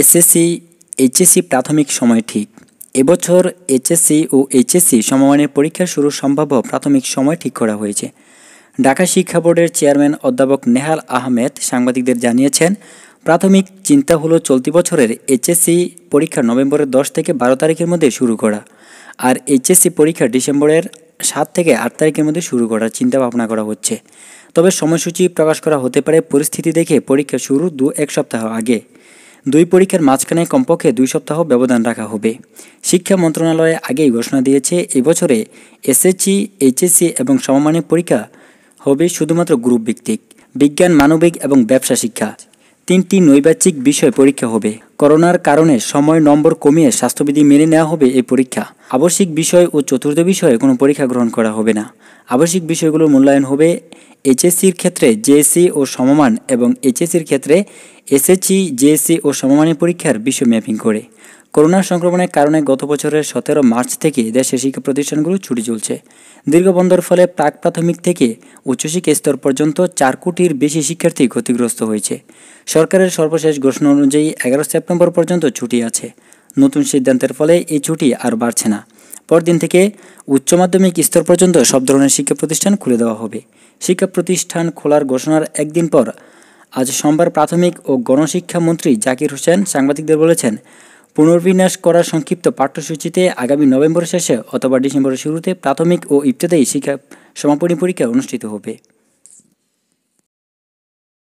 SSC HSC প্রাথমিক সময় ঠিক এবছর এইচএসসি ও এইচএসসি সমমানের পরীক্ষা শুরুর সম্ভাব্য প্রাথমিক সময় ঠিক করা হয়েছে ঢাকা শিক্ষা বোর্ডের চেয়ারম্যান অধ্যাপক নেহাল আহমেদ সাংবাদিকদের জানিয়েছেন প্রাথমিক চিন্তা হলো চলতি বছরের এইচএসসি পরীক্ষা নভেম্বরের দশ থেকে বারো তারিখের মধ্যে শুরু করা আর এইচএসসি পরীক্ষা ডিসেম্বরের সাত থেকে আট তারিখের মধ্যে শুরু করার চিন্তা ভাবনা করা হচ্ছে তবে সময়সূচি প্রকাশ করা হতে পারে পরিস্থিতি দেখে পরীক্ষা শুরু দু এক সপ্তাহ আগে দুই পরীক্ষার মাঝখানে কমপক্ষে দুই সপ্তাহ ব্যবধান রাখা হবে শিক্ষা মন্ত্রণালয়ে আগেই ঘোষণা দিয়েছে এবছরে এসএসসি এইচএসসি e, এবং সমমানের পরীক্ষা হবে শুধুমাত্র গ্রুপ ভিত্তিক বিজ্ঞান মানবিক এবং ব্যবসা শিক্ষা তিনটি নৈবাচিক বিষয় পরীক্ষা হবে করোনার কারণে সময় নম্বর কমিয়ে স্বাস্থ্যবিধি মেনে নেওয়া হবে এই পরীক্ষা আবশ্যিক বিষয় ও চতুর্থ বিষয়ে কোনো পরীক্ষা গ্রহণ করা হবে না আবশ্যিক বিষয়গুলোর মূল্যায়ন হবে এইচএসসির ক্ষেত্রে জেএসসি ও সমমান এবং এইচএসসির ক্ষেত্রে এসএসসি জেএসসি ও সমমানের পরীক্ষার বিশ্ব ম্যাপিং করে করোনা সংক্রমণের কারণে গত বছরের সতেরো মার্চ থেকে দেশের শিক্ষা প্রতিষ্ঠানগুলো ছুটি চলছে দীর্ঘ বন্ধর ফলে প্রাক প্রাথমিক থেকে উচ্চশিক্ষা স্তর পর্যন্ত চার কোটির বেশি শিক্ষার্থী ক্ষতিগ্রস্ত হয়েছে সরকারের সর্বশেষ ঘোষণা অনুযায়ী এগারো সেপ্টেম্বর পর্যন্ত ছুটি আছে নতুন সিদ্ধান্তের ফলে এই ছুটি আর বাড়ছে না পরদিন থেকে উচ্চ মাধ্যমিক স্তর পর্যন্ত সব ধরনের শিক্ষা প্রতিষ্ঠান খুলে দেওয়া হবে শিক্ষা প্রতিষ্ঠান খোলার ঘোষণার একদিন পর আজ সোমবার প্রাথমিক ও গণশিক্ষা মন্ত্রী জাকির হোসেন সাংবাদিকদের বলেছেন পুনর্বিন্যাস করা সংক্ষিপ্ত পাঠ্যসূচিতে আগামী নভেম্বর শেষে অথবা ডিসেম্বরের শুরুতে প্রাথমিক ও ইফতেদায়ী শিক্ষা সমাপনী পরীক্ষা অনুষ্ঠিত হবে